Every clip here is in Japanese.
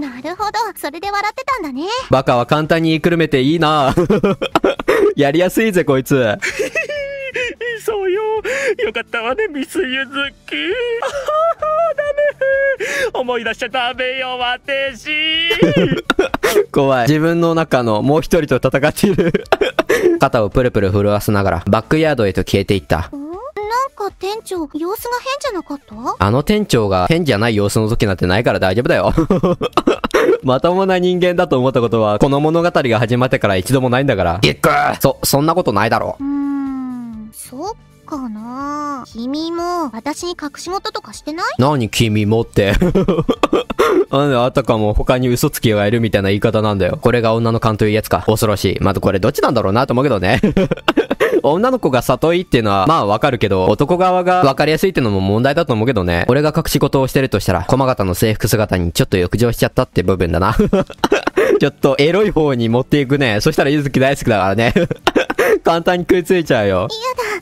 なるほどそれで笑ってたんだねバカは簡単に言いくるめていいな やりやすいぜこいつそうよよかったわねミスユズキあダメ思い出しちゃダメよ私 怖い自分の中のもう一人と戦っている 肩をプルプル震わせながらバックヤードへと消えていったなんか店長、様子が変じゃなかったあの店長が変じゃない様子の時なんてないから大丈夫だよまともな人間だと思ったことは、この物語が始まってから一度もないんだから。ぎっくそ、そんなことないだろう。うん、そっかな君も、私に隠し事とかしてない何君もって。あんあたかも他に嘘つきがいるみたいな言い方なんだよ。これが女の勘というやつか。恐ろしい。まずこれどっちなんだろうなと思うけどね。女の子が里いっていうのは、まあわかるけど、男側がわかりやすいってのも問題だと思うけどね。俺が隠し事をしてるとしたら、駒形の制服姿にちょっと欲情しちゃったって部分だな。ちょっとエロい方に持っていくね。そしたらゆずき大好きだからね。簡単に食いついちゃうよ。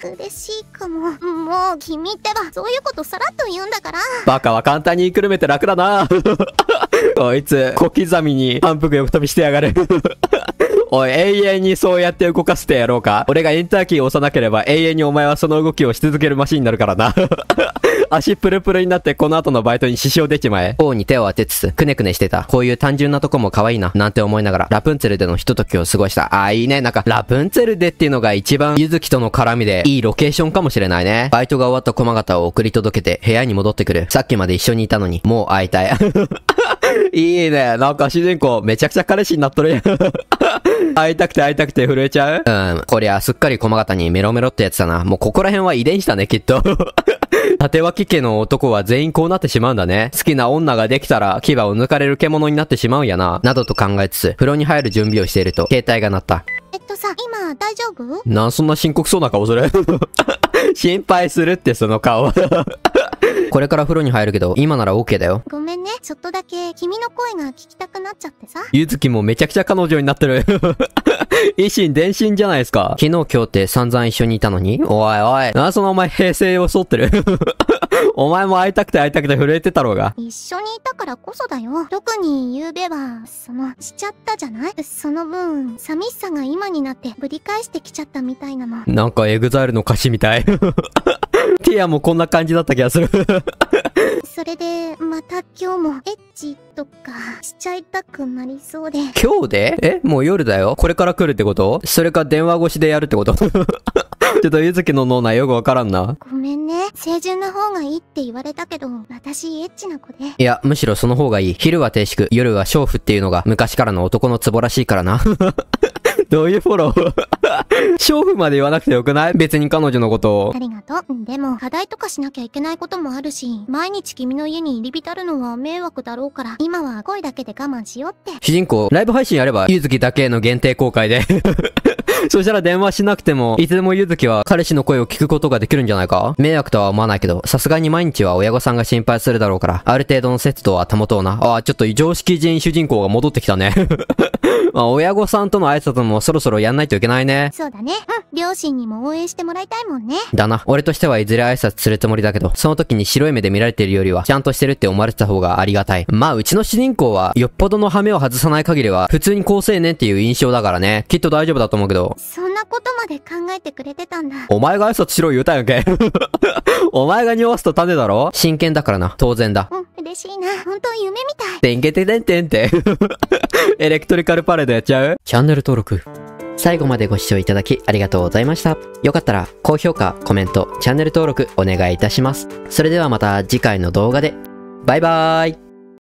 嫌だ、嬉しいかも。もう君ってば、そういうことさらっと言うんだから。バカは簡単に言いくるめて楽だな。こいつ、小刻みに反復横飛びしてやがる。おい、永遠にそうやって動かしてやろうか俺がエンターキーを押さなければ永遠にお前はその動きをし続けるマシンになるからな。足プルプルになってこの後のバイトに支障出ちまえ。王に手を当てつつ、くねくねしてた。こういう単純なとこも可愛いな、なんて思いながら、ラプンツェルでのひと時を過ごした。ああ、いいね。なんか、ラプンツェルでっていうのが一番、ゆずきとの絡みで、いいロケーションかもしれないね。バイトが終わった駒形を送り届けて、部屋に戻ってくる。さっきまで一緒にいたのに、もう会いたい。いいね。なんか主人公、めちゃくちゃ彼氏になっとるやん。会いたくて会いたくて震えちゃううん。こりゃ、すっかり駒形にメロメロってやつだな。もうここら辺は遺伝子だね、きっと。縦脇家の男は全員こうなってしまうんだね。好きな女ができたら牙を抜かれる獣になってしまうんやな。などと考えつつ、風呂に入る準備をしていると、携帯が鳴った。えっとさ、今大丈夫なんそんな深刻そうな顔する 心配するってその顔これから風呂に入るけど、今なら OK だよ。ごめんね。ちょっとだけ君の声が聞きたくなっちゃってさ。ゆずきもめちゃくちゃ彼女になってる。維新伝心じゃないですか。昨日今日って散々一緒にいたのにおいおい。なそのお前平成を襲ってる お前も会いたくて会いたくて震えてたろうが。一緒にいたからこそだよ。特に昨べは、その、しちゃったじゃないその分、寂しさが今になってぶり返してきちゃったみたいなの。なんかエグザイルの歌詞みたいティアもこんな感じだった気がする それで、また今日もエッチとかしちゃいたくなりそうで。今日でえもう夜だよ。これから来るってことそれか電話越しでやるってこと ちょっとゆずきの脳内よくわからんな。ごめんね。清純な方がいいって言われたけど、私エッチな子で。いや、むしろその方がいい。昼は定粛、夜は娼婦っていうのが昔からの男のツボらしいからな。どういうフォロー娼婦 まで言わなくてよくない別に彼女のことを。ありがとう。でも、課題とかしなきゃいけないこともあるし、毎日君の家に入り浸るのは迷惑だろうから、今は声だけで我慢しようって。主人公、ライブ配信やれば、ゆずきだけの限定公開で そしたら電話しなくても、いつでもゆずきは彼氏の声を聞くことができるんじゃないか迷惑とは思わないけど、さすがに毎日は親御さんが心配するだろうから、ある程度の節度は保とうな。ああ、ちょっと異常識人主人公が戻ってきたねまあ、親御さんとの挨拶もそろそろやんないといけないね。そうだね。うん。両親にも応援してもらいたいもんね。だな。俺としてはいずれ挨拶するつもりだけど、その時に白い目で見られてるよりは、ちゃんとしてるって思われてた方がありがたい。まあ、うちの主人公は、よっぽどの羽目を外さない限りは、普通に高青年っていう印象だからね。きっと大丈夫だと思うけど。そんなことまで考えてくれてたんだ。お前が挨拶しろ言うたんやんけ。お前が匂わすと種だろ真剣だからな。当然だ。うん嬉しいな。本当夢みたい。てんけててんてんて。エレクトリカルパレードやっちゃうチャンネル登録。最後までご視聴いただきありがとうございました。よかったら高評価、コメント、チャンネル登録お願いいたします。それではまた次回の動画で。バイバーイ